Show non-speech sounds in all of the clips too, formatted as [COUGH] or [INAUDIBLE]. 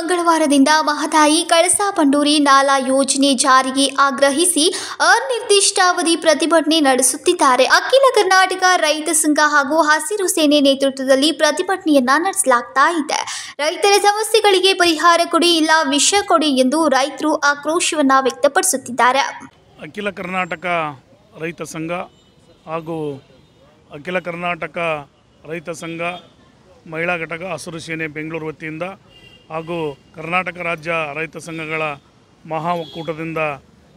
ಮಂಗಳವಾರದಿಂದ ಮಹದಾಯಿ ಕಳಸಾ ಬಂಡೂರಿ ನಾಲಾ ಯೋಜನೆ ಜಾರಿಗೆ ಆಗ್ರಹಿಸಿ ಅನಿರ್ದಿಷ್ಟಾವಧಿ ಪ್ರತಿಭಟನೆ ನಡೆಸುತ್ತಿದ್ದಾರೆ ಅಖಿಲ ಕರ್ನಾಟಕ ರೈತ ಸಂಘ ಹಾಗೂ ಹಸಿರು ಸೇನೆ ನೇತೃತ್ವದಲ್ಲಿ ಪ್ರತಿಭಟನೆಯನ್ನ ನಡೆಸಲಾಗ್ತಾ ಇದೆ ರೈತರ ಸಮಸ್ಯೆಗಳಿಗೆ ಪರಿಹಾರ ಕೊಡಿ ಇಲ್ಲ ವಿಷ ಕೊಡಿ ಎಂದು ರೈತರು ಆಕ್ರೋಶವನ್ನ ವ್ಯಕ್ತಪಡಿಸುತ್ತಿದ್ದಾರೆ ಅಖಿಲ ಕರ್ನಾಟಕ ರೈತ ಸಂಘ ಹಾಗೂ ಅಖಿಲ ಕರ್ನಾಟಕ ರೈತ ಸಂಘ ಮಹಿಳಾ ಘಟಕ ಹಸಿರು ಸೇನೆ ಬೆಂಗಳೂರು ವತಿಯಿಂದ ಹಾಗೂ ಕರ್ನಾಟಕ ರಾಜ್ಯ ರೈತ ಸಂಘಗಳ ಮಹಾ ಒಕ್ಕೂಟದಿಂದ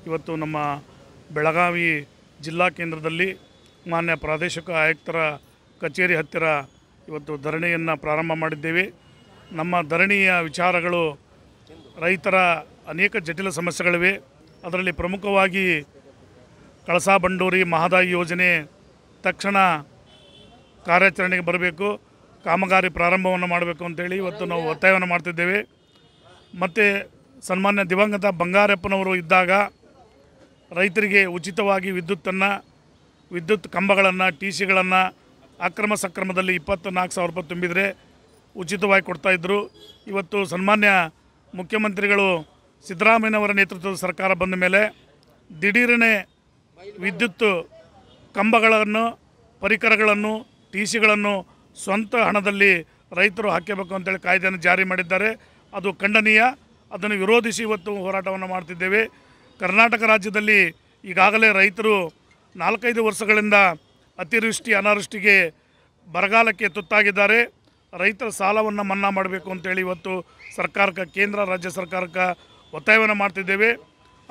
ಇವತ್ತು ನಮ್ಮ ಬೆಳಗಾವಿ ಜಿಲ್ಲಾ ಕೇಂದ್ರದಲ್ಲಿ ಮಾನ್ಯ ಪ್ರಾದೇಶಿಕ ಆಯುಕ್ತರ ಕಚೇರಿ ಹತ್ತಿರ ಇವತ್ತು ಧರಣಿಯನ್ನು ಪ್ರಾರಂಭ ಮಾಡಿದ್ದೇವೆ ನಮ್ಮ ಧರಣಿಯ ವಿಚಾರಗಳು ರೈತರ ಅನೇಕ ಜಟಿಲ ಸಮಸ್ಯೆಗಳಿವೆ ಅದರಲ್ಲಿ ಪ್ರಮುಖವಾಗಿ ಕಳಸಾ ಬಂಡೂರಿ ಮಹದಾಯಿ ಯೋಜನೆ ತಕ್ಷಣ ಕಾರ್ಯಾಚರಣೆಗೆ ಬರಬೇಕು ಕಾಮಗಾರಿ ಪ್ರಾರಂಭವನ್ನು ಮಾಡಬೇಕು ಅಂತೇಳಿ ಇವತ್ತು ನಾವು ಒತ್ತಾಯವನ್ನು ಮಾಡ್ತಿದ್ದೇವೆ ಮತ್ತು ಸನ್ಮಾನ್ಯ ದಿವಂಗತ ಬಂಗಾರಪ್ಪನವರು ಇದ್ದಾಗ ರೈತರಿಗೆ ಉಚಿತವಾಗಿ ವಿದ್ಯುತ್ತನ್ನು ವಿದ್ಯುತ್ ಕಂಬಗಳನ್ನು ಟಿ ಸಿಗಳನ್ನು ಅಕ್ರಮ ಸಕ್ರಮದಲ್ಲಿ ಇಪ್ಪತ್ತು ನಾಲ್ಕು ಸಾವಿರ ರೂಪಾಯಿ ತುಂಬಿದರೆ ಉಚಿತವಾಗಿ ಕೊಡ್ತಾಯಿದ್ದರು ಇವತ್ತು ಸನ್ಮಾನ್ಯ ಮುಖ್ಯಮಂತ್ರಿಗಳು ಸಿದ್ದರಾಮಯ್ಯನವರ ನೇತೃತ್ವದ ಸರ್ಕಾರ ಬಂದ ಮೇಲೆ ದಿಢೀರನೆ ವಿದ್ಯುತ್ ಕಂಬಗಳನ್ನು ಪರಿಕರಗಳನ್ನು ಟಿ ಸಿಗಳನ್ನು ಸ್ವಂತ ಹಣದಲ್ಲಿ ರೈತರು ಹಾಕಬೇಕು ಅಂತೇಳಿ ಕಾಯ್ದೆಯನ್ನು ಜಾರಿ ಮಾಡಿದ್ದಾರೆ ಅದು ಖಂಡನೀಯ ಅದನ್ನು ವಿರೋಧಿಸಿ ಇವತ್ತು ಹೋರಾಟವನ್ನು ಮಾಡ್ತಿದ್ದೇವೆ ಕರ್ನಾಟಕ ರಾಜ್ಯದಲ್ಲಿ ಈಗಾಗಲೇ ರೈತರು ನಾಲ್ಕೈದು ವರ್ಷಗಳಿಂದ ಅತಿವೃಷ್ಟಿ ಅನಾವೃಷ್ಟಿಗೆ ಬರಗಾಲಕ್ಕೆ ತುತ್ತಾಗಿದ್ದಾರೆ ರೈತರ ಸಾಲವನ್ನು ಮನ್ನಾ ಮಾಡಬೇಕು ಅಂತೇಳಿ ಇವತ್ತು ಸರ್ಕಾರಕ್ಕೆ ಕೇಂದ್ರ ರಾಜ್ಯ ಸರ್ಕಾರಕ್ಕೆ ಒತ್ತಾಯವನ್ನು ಮಾಡ್ತಿದ್ದೇವೆ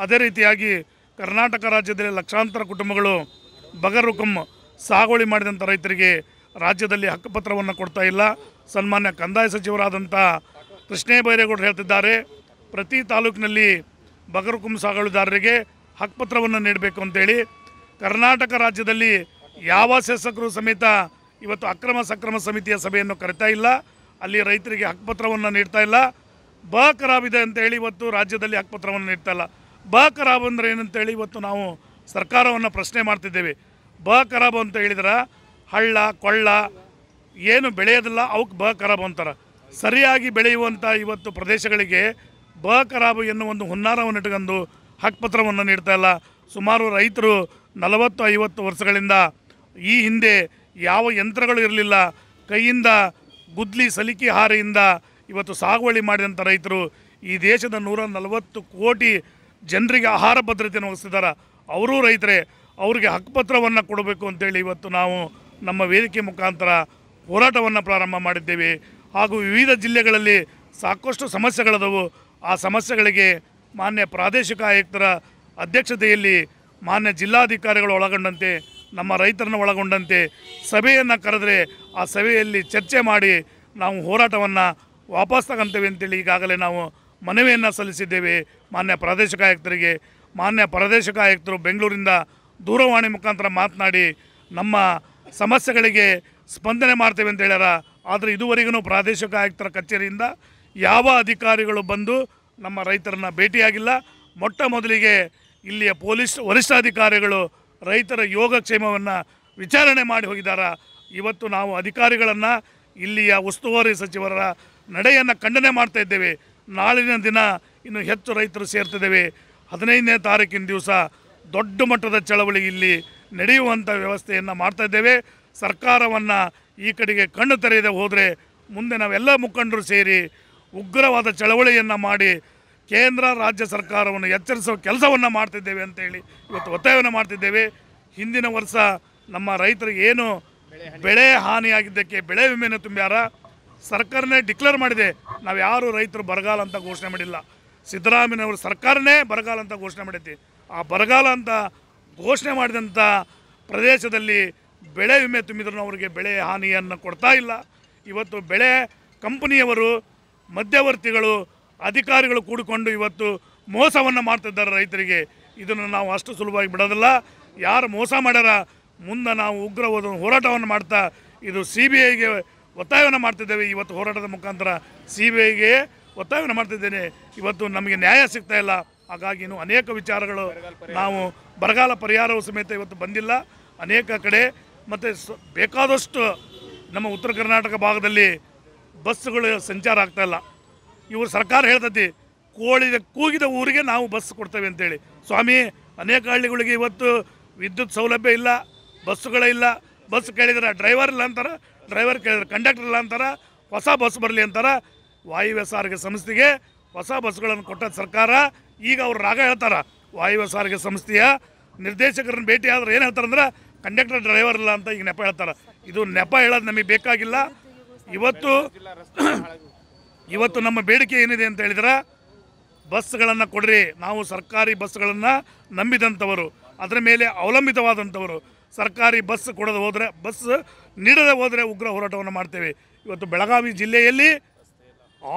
ಅದೇ ರೀತಿಯಾಗಿ ಕರ್ನಾಟಕ ರಾಜ್ಯದಲ್ಲಿ ಲಕ್ಷಾಂತರ ಕುಟುಂಬಗಳು ಹುಕುಂ ಸಾಗುವಳಿ ಮಾಡಿದಂಥ ರೈತರಿಗೆ ರಾಜ್ಯದಲ್ಲಿ ಹಕ್ಕುಪತ್ರವನ್ನು ಕೊಡ್ತಾ ಇಲ್ಲ ಸನ್ಮಾನ್ಯ ಕಂದಾಯ ಸಚಿವರಾದಂಥ ಕೃಷ್ಣೇ ಬೈರೇಗೌಡರು ಹೇಳ್ತಿದ್ದಾರೆ ಪ್ರತಿ ತಾಲೂಕಿನಲ್ಲಿ ಬಗರಕುಂ ಸಾಗುದಾರರಿಗೆ ಹಕ್ಕುಪತ್ರವನ್ನು ನೀಡಬೇಕು ಅಂತೇಳಿ ಕರ್ನಾಟಕ ರಾಜ್ಯದಲ್ಲಿ ಯಾವ ಶಾಸಕರು ಸಮೇತ ಇವತ್ತು ಅಕ್ರಮ ಸಕ್ರಮ ಸಮಿತಿಯ ಸಭೆಯನ್ನು ಕರಿತಾ ಇಲ್ಲ ಅಲ್ಲಿ ರೈತರಿಗೆ ಹಕ್ಕುಪತ್ರವನ್ನು ನೀಡ್ತಾ ಇಲ್ಲ ಬ ಖರಾಬಿದೆ ಅಂತೇಳಿ ಇವತ್ತು ರಾಜ್ಯದಲ್ಲಿ ಹಕ್ಕುಪತ್ರವನ್ನು ನೀಡ್ತಾ ಇಲ್ಲ ಬ ಖರಾಬ್ ಅಂದರೆ ಏನಂತೇಳಿ ಇವತ್ತು ನಾವು ಸರ್ಕಾರವನ್ನು ಪ್ರಶ್ನೆ ಮಾಡ್ತಿದ್ದೇವೆ ಬ ಖರಾಬ್ ಅಂತ ಹೇಳಿದ್ರೆ ಹಳ್ಳ ಕೊಳ್ಳ ಏನು ಬೆಳೆಯೋದಿಲ್ಲ ಅವಕ್ಕೆ ಬಹ ಖರಾಬು ಅಂತಾರೆ ಸರಿಯಾಗಿ ಬೆಳೆಯುವಂಥ ಇವತ್ತು ಪ್ರದೇಶಗಳಿಗೆ ಬ ಖರಾಬು ಎನ್ನುವ ಒಂದು ಹುನ್ನಾರವನ್ನು ಇಟ್ಕೊಂಡು ಹಕ್ಕುಪತ್ರವನ್ನು ನೀಡ್ತಾ ಇಲ್ಲ ಸುಮಾರು ರೈತರು ನಲವತ್ತು ಐವತ್ತು ವರ್ಷಗಳಿಂದ ಈ ಹಿಂದೆ ಯಾವ ಯಂತ್ರಗಳು ಇರಲಿಲ್ಲ ಕೈಯಿಂದ ಗುದ್ಲಿ ಸಲಿಕೆ ಹಾರೆಯಿಂದ ಇವತ್ತು ಸಾಗುವಳಿ ಮಾಡಿದಂಥ ರೈತರು ಈ ದೇಶದ ನೂರ ನಲವತ್ತು ಕೋಟಿ ಜನರಿಗೆ ಆಹಾರ ಭದ್ರತೆಯನ್ನು ಒಗಿಸ್ತಿದ್ದಾರೆ ಅವರೂ ರೈತರೇ ಅವರಿಗೆ ಹಕ್ಕುಪತ್ರವನ್ನು ಕೊಡಬೇಕು ಅಂತೇಳಿ ಇವತ್ತು ನಾವು ನಮ್ಮ ವೇದಿಕೆ ಮುಖಾಂತರ ಹೋರಾಟವನ್ನು ಪ್ರಾರಂಭ ಮಾಡಿದ್ದೇವೆ ಹಾಗೂ ವಿವಿಧ ಜಿಲ್ಲೆಗಳಲ್ಲಿ ಸಾಕಷ್ಟು ಸಮಸ್ಯೆಗಳದವು ಆ ಸಮಸ್ಯೆಗಳಿಗೆ ಮಾನ್ಯ ಪ್ರಾದೇಶಿಕ ಆಯುಕ್ತರ ಅಧ್ಯಕ್ಷತೆಯಲ್ಲಿ ಮಾನ್ಯ ಜಿಲ್ಲಾಧಿಕಾರಿಗಳು ಒಳಗೊಂಡಂತೆ ನಮ್ಮ ರೈತರನ್ನು ಒಳಗೊಂಡಂತೆ ಸಭೆಯನ್ನು ಕರೆದರೆ ಆ ಸಭೆಯಲ್ಲಿ ಚರ್ಚೆ ಮಾಡಿ ನಾವು ಹೋರಾಟವನ್ನು ವಾಪಸ್ ತಗೊಂತೇವೆ ಅಂತೇಳಿ ಈಗಾಗಲೇ ನಾವು ಮನವಿಯನ್ನು ಸಲ್ಲಿಸಿದ್ದೇವೆ ಮಾನ್ಯ ಪ್ರಾದೇಶಿಕ ಆಯುಕ್ತರಿಗೆ ಮಾನ್ಯ ಪ್ರಾದೇಶಿಕ ಆಯುಕ್ತರು ಬೆಂಗಳೂರಿಂದ ದೂರವಾಣಿ ಮುಖಾಂತರ ಮಾತನಾಡಿ ನಮ್ಮ ಸಮಸ್ಯೆಗಳಿಗೆ ಸ್ಪಂದನೆ ಮಾಡ್ತೇವೆ ಅಂತ ಹೇಳ್ಯಾರ ಆದರೆ ಇದುವರೆಗೂ ಪ್ರಾದೇಶಿಕ ಆಯುಕ್ತರ ಕಚೇರಿಯಿಂದ ಯಾವ ಅಧಿಕಾರಿಗಳು ಬಂದು ನಮ್ಮ ರೈತರನ್ನು ಭೇಟಿಯಾಗಿಲ್ಲ ಮೊಟ್ಟ ಮೊದಲಿಗೆ ಇಲ್ಲಿಯ ಪೊಲೀಸ್ ವರಿಷ್ಠಾಧಿಕಾರಿಗಳು ರೈತರ ಯೋಗಕ್ಷೇಮವನ್ನು ವಿಚಾರಣೆ ಮಾಡಿ ಹೋಗಿದ್ದಾರೆ ಇವತ್ತು ನಾವು ಅಧಿಕಾರಿಗಳನ್ನು ಇಲ್ಲಿಯ ಉಸ್ತುವಾರಿ ಸಚಿವರ ನಡೆಯನ್ನು ಖಂಡನೆ ಮಾಡ್ತಾ ಇದ್ದೇವೆ ನಾಳಿನ ದಿನ ಇನ್ನು ಹೆಚ್ಚು ರೈತರು ಸೇರ್ತಿದ್ದೇವೆ ಹದಿನೈದನೇ ತಾರೀಕಿನ ದಿವಸ ದೊಡ್ಡ ಮಟ್ಟದ ಚಳವಳಿ ಇಲ್ಲಿ ನಡೆಯುವಂಥ ವ್ಯವಸ್ಥೆಯನ್ನು ಮಾಡ್ತಾ ಇದ್ದೇವೆ ಸರ್ಕಾರವನ್ನು ಈ ಕಡೆಗೆ ಕಣ್ಣು ತೆರೆಯದೆ ಹೋದರೆ ಮುಂದೆ ನಾವೆಲ್ಲ ಮುಖಂಡರು ಸೇರಿ ಉಗ್ರವಾದ ಚಳವಳಿಯನ್ನು ಮಾಡಿ ಕೇಂದ್ರ ರಾಜ್ಯ ಸರ್ಕಾರವನ್ನು ಎಚ್ಚರಿಸುವ ಕೆಲಸವನ್ನು ಮಾಡ್ತಿದ್ದೇವೆ ಅಂತೇಳಿ ಇವತ್ತು ಒತ್ತಾಯವನ್ನು ಮಾಡ್ತಿದ್ದೇವೆ ಹಿಂದಿನ ವರ್ಷ ನಮ್ಮ ರೈತರಿಗೆ ಏನು ಬೆಳೆ ಹಾನಿಯಾಗಿದ್ದಕ್ಕೆ ಬೆಳೆ ವಿಮೆಯನ್ನು ತುಂಬ್ಯಾರ ಸರ್ಕಾರನೇ ಡಿಕ್ಲೇರ್ ಮಾಡಿದೆ ನಾವು ಯಾರು ರೈತರು ಬರಗಾಲ ಅಂತ ಘೋಷಣೆ ಮಾಡಿಲ್ಲ ಸಿದ್ದರಾಮಯ್ಯವರು ಸರ್ಕಾರನೇ ಬರಗಾಲ ಅಂತ ಘೋಷಣೆ ಮಾಡೈತಿ ಆ ಬರಗಾಲ ಅಂತ ಘೋಷಣೆ ಮಾಡಿದಂಥ ಪ್ರದೇಶದಲ್ಲಿ ಬೆಳೆ ವಿಮೆ ತುಂಬಿದ್ರು ಅವರಿಗೆ ಬೆಳೆ ಹಾನಿಯನ್ನು ಕೊಡ್ತಾ ಇಲ್ಲ ಇವತ್ತು ಬೆಳೆ ಕಂಪನಿಯವರು ಮಧ್ಯವರ್ತಿಗಳು ಅಧಿಕಾರಿಗಳು ಕೂಡಿಕೊಂಡು ಇವತ್ತು ಮೋಸವನ್ನು ಮಾಡ್ತಿದ್ದಾರೆ ರೈತರಿಗೆ ಇದನ್ನು ನಾವು ಅಷ್ಟು ಸುಲಭವಾಗಿ ಬಿಡೋದಿಲ್ಲ ಯಾರು ಮೋಸ ಮಾಡ್ಯಾರ ಮುಂದೆ ನಾವು ಉಗ್ರ ಹೋರಾಟವನ್ನು ಮಾಡ್ತಾ ಇದು ಸಿ ಬಿ ಐಗೆ ಒತ್ತಾಯವನ್ನು ಮಾಡ್ತಿದ್ದೇವೆ ಇವತ್ತು ಹೋರಾಟದ ಮುಖಾಂತರ ಸಿ ಬಿ ಐಗೆ ಒತ್ತಾಯವನ್ನು ಮಾಡ್ತಿದ್ದೇನೆ ಇವತ್ತು ನಮಗೆ ನ್ಯಾಯ ಸಿಗ್ತಾಯಿಲ್ಲ ಇಲ್ಲ ಹಾಗಾಗಿ ಇನ್ನು ಅನೇಕ ವಿಚಾರಗಳು ನಾವು ಬರಗಾಲ ಪರಿಹಾರವು ಸಮೇತ ಇವತ್ತು ಬಂದಿಲ್ಲ ಅನೇಕ ಕಡೆ ಮತ್ತು ಬೇಕಾದಷ್ಟು ನಮ್ಮ ಉತ್ತರ ಕರ್ನಾಟಕ ಭಾಗದಲ್ಲಿ ಬಸ್ಸುಗಳು ಸಂಚಾರ ಆಗ್ತಾಯಿಲ್ಲ ಇವರು ಸರ್ಕಾರ ಹೇಳ್ತೈತಿ ಕೋಳಿದ ಕೂಗಿದ ಊರಿಗೆ ನಾವು ಬಸ್ ಕೊಡ್ತೇವೆ ಅಂತೇಳಿ ಸ್ವಾಮಿ ಅನೇಕ ಹಳ್ಳಿಗಳಿಗೆ ಇವತ್ತು ವಿದ್ಯುತ್ ಸೌಲಭ್ಯ ಇಲ್ಲ ಬಸ್ಸುಗಳಿಲ್ಲ ಇಲ್ಲ ಬಸ್ ಕೇಳಿದ್ರೆ ಡ್ರೈವರ್ ಇಲ್ಲ ಅಂತಾರೆ ಡ್ರೈವರ್ ಕೇಳಿದ್ರೆ ಕಂಡಕ್ಟರ್ ಇಲ್ಲ ಅಂತಾರೆ ಹೊಸ ಬಸ್ ಬರಲಿ ಅಂತಾರೆ ವಾಯುವ್ಯ ಸಾರಿಗೆ ಸಂಸ್ಥೆಗೆ ಹೊಸ ಬಸ್ಗಳನ್ನು ಕೊಟ್ಟ ಸರ್ಕಾರ ಈಗ ಅವ್ರು ರಾಗ ಹೇಳ್ತಾರೆ ವಾಯುವ ಸಾರಿಗೆ ಸಂಸ್ಥೆಯ ನಿರ್ದೇಶಕರನ್ನ ಭೇಟಿ ಆದ್ರೆ ಏನು ಹೇಳ್ತಾರಂದ್ರೆ ಕಂಡಕ್ಟರ್ ಡ್ರೈವರ್ ಇಲ್ಲ ಅಂತ ಈಗ ನೆಪ ಹೇಳ್ತಾರೆ ಇದು ನೆಪ ಹೇಳೋದು ನಮಗೆ ಬೇಕಾಗಿಲ್ಲ ಇವತ್ತು [CLEARS THROAT] ಇವತ್ತು ನಮ್ಮ ಬೇಡಿಕೆ ಏನಿದೆ ಅಂತ ಹೇಳಿದ್ರೆ ಬಸ್ಗಳನ್ನು ಕೊಡ್ರಿ ನಾವು ಸರ್ಕಾರಿ ಬಸ್ಗಳನ್ನು ನಂಬಿದಂಥವರು ಅದರ ಮೇಲೆ ಅವಲಂಬಿತವಾದಂಥವರು ಸರ್ಕಾರಿ ಬಸ್ ಕೊಡೋದು ಹೋದರೆ ಬಸ್ ನೀಡದೆ ಹೋದರೆ ಉಗ್ರ ಹೋರಾಟವನ್ನು ಮಾಡ್ತೇವೆ ಇವತ್ತು ಬೆಳಗಾವಿ ಜಿಲ್ಲೆಯಲ್ಲಿ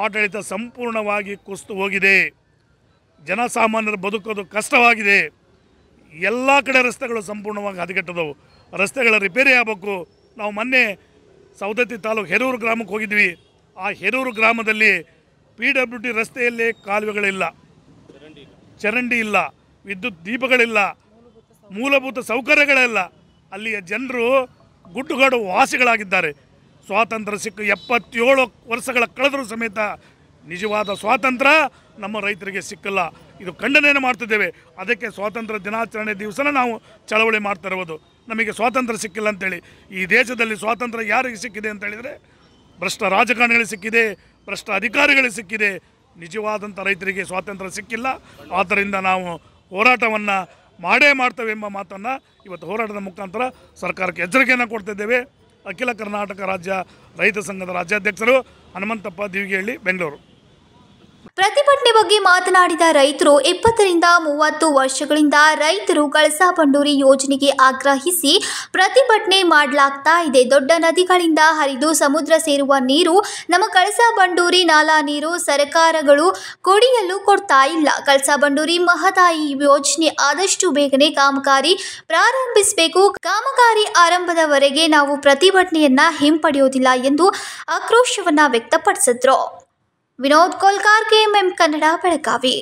ಆಡಳಿತ ಸಂಪೂರ್ಣವಾಗಿ ಕುಸ್ತು ಹೋಗಿದೆ ಜನಸಾಮಾನ್ಯರು ಬದುಕೋದು ಕಷ್ಟವಾಗಿದೆ ಎಲ್ಲ ಕಡೆ ರಸ್ತೆಗಳು ಸಂಪೂರ್ಣವಾಗಿ ಹದಗೆಟ್ಟದವು ರಸ್ತೆಗಳ ರಿಪೇರಿ ಆಗಬೇಕು ನಾವು ಮೊನ್ನೆ ಸೌದತ್ತಿ ತಾಲೂಕು ಹೆರೂರು ಗ್ರಾಮಕ್ಕೆ ಹೋಗಿದ್ವಿ ಆ ಹೆರೂರು ಗ್ರಾಮದಲ್ಲಿ ಪಿ ಡಬ್ಲ್ಯೂ ಟಿ ರಸ್ತೆಯಲ್ಲಿ ಕಾಲುವೆಗಳಿಲ್ಲ ಚರಂಡಿ ಇಲ್ಲ ವಿದ್ಯುತ್ ದೀಪಗಳಿಲ್ಲ ಮೂಲಭೂತ ಸೌಕರ್ಯಗಳಿಲ್ಲ ಅಲ್ಲಿಯ ಜನರು ಗುಡ್ಡುಗಾಡು ವಾಸಿಗಳಾಗಿದ್ದಾರೆ ಸ್ವಾತಂತ್ರ್ಯ ಸಿಕ್ಕ ಎಪ್ಪತ್ತೇಳು ವರ್ಷಗಳ ಕಳೆದರೂ ಸಮೇತ ನಿಜವಾದ ಸ್ವಾತಂತ್ರ್ಯ ನಮ್ಮ ರೈತರಿಗೆ ಸಿಕ್ಕಲ್ಲ ಇದು ಖಂಡನೆಯನ್ನು ಮಾಡ್ತಿದ್ದೇವೆ ಅದಕ್ಕೆ ಸ್ವಾತಂತ್ರ್ಯ ದಿನಾಚರಣೆ ದಿವಸನ ನಾವು ಚಳವಳಿ ಮಾಡ್ತಾ ಇರೋದು ನಮಗೆ ಸ್ವಾತಂತ್ರ್ಯ ಸಿಕ್ಕಿಲ್ಲ ಅಂತೇಳಿ ಈ ದೇಶದಲ್ಲಿ ಸ್ವಾತಂತ್ರ್ಯ ಯಾರಿಗೆ ಸಿಕ್ಕಿದೆ ಅಂತೇಳಿದರೆ ಭ್ರಷ್ಟ ರಾಜಕಾರಣಿಗಳಿಗೆ ಸಿಕ್ಕಿದೆ ಭ್ರಷ್ಟ ಅಧಿಕಾರಿಗಳಿಗೆ ಸಿಕ್ಕಿದೆ ನಿಜವಾದಂಥ ರೈತರಿಗೆ ಸ್ವಾತಂತ್ರ್ಯ ಸಿಕ್ಕಿಲ್ಲ ಆದ್ದರಿಂದ ನಾವು ಹೋರಾಟವನ್ನು ಮಾಡೇ ಮಾಡ್ತೇವೆ ಎಂಬ ಮಾತನ್ನು ಇವತ್ತು ಹೋರಾಟದ ಮುಖಾಂತರ ಸರ್ಕಾರಕ್ಕೆ ಎಚ್ಚರಿಕೆಯನ್ನು ಕೊಡ್ತಿದ್ದೇವೆ ಅಖಿಲ ಕರ್ನಾಟಕ ರಾಜ್ಯ ರೈತ ಸಂಘದ ರಾಜ್ಯಾಧ್ಯಕ್ಷರು ಹನುಮಂತಪ್ಪ ದಿವಿಗೇಳ್ಳಿ ಬೆಂಗಳೂರು ಪ್ರತಿಭಟನೆ ಬಗ್ಗೆ ಮಾತನಾಡಿದ ರೈತರು ಇಪ್ಪತ್ತರಿಂದ ಮೂವತ್ತು ವರ್ಷಗಳಿಂದ ರೈತರು ಕಳಸಾ ಬಂಡೂರಿ ಯೋಜನೆಗೆ ಆಗ್ರಹಿಸಿ ಪ್ರತಿಭಟನೆ ಮಾಡಲಾಗ್ತಾ ಇದೆ ದೊಡ್ಡ ನದಿಗಳಿಂದ ಹರಿದು ಸಮುದ್ರ ಸೇರುವ ನೀರು ನಮ್ಮ ಕಳಸಾ ಬಂಡೂರಿ ನಾಲಾ ನೀರು ಸರ್ಕಾರಗಳು ಕುಡಿಯಲು ಕೊಡ್ತಾ ಇಲ್ಲ ಕಳಸಾ ಬಂಡೂರಿ ಮಹದಾಯಿ ಯೋಜನೆ ಆದಷ್ಟು ಬೇಗನೆ ಕಾಮಗಾರಿ ಪ್ರಾರಂಭಿಸಬೇಕು ಕಾಮಗಾರಿ ಆರಂಭದವರೆಗೆ ನಾವು ಪ್ರತಿಭಟನೆಯನ್ನ ಹಿಂಪಡೆಯುವುದಿಲ್ಲ ಎಂದು ಆಕ್ರೋಶವನ್ನ ವ್ಯಕ್ತಪಡಿಸಿದ್ರು ವಿನೋದ್ ಕೋಲ್ಕಾರ್ಗೆ ಎಂ ಎಂ ಕನ್ನಡ ಬೆಳಗಾವಿ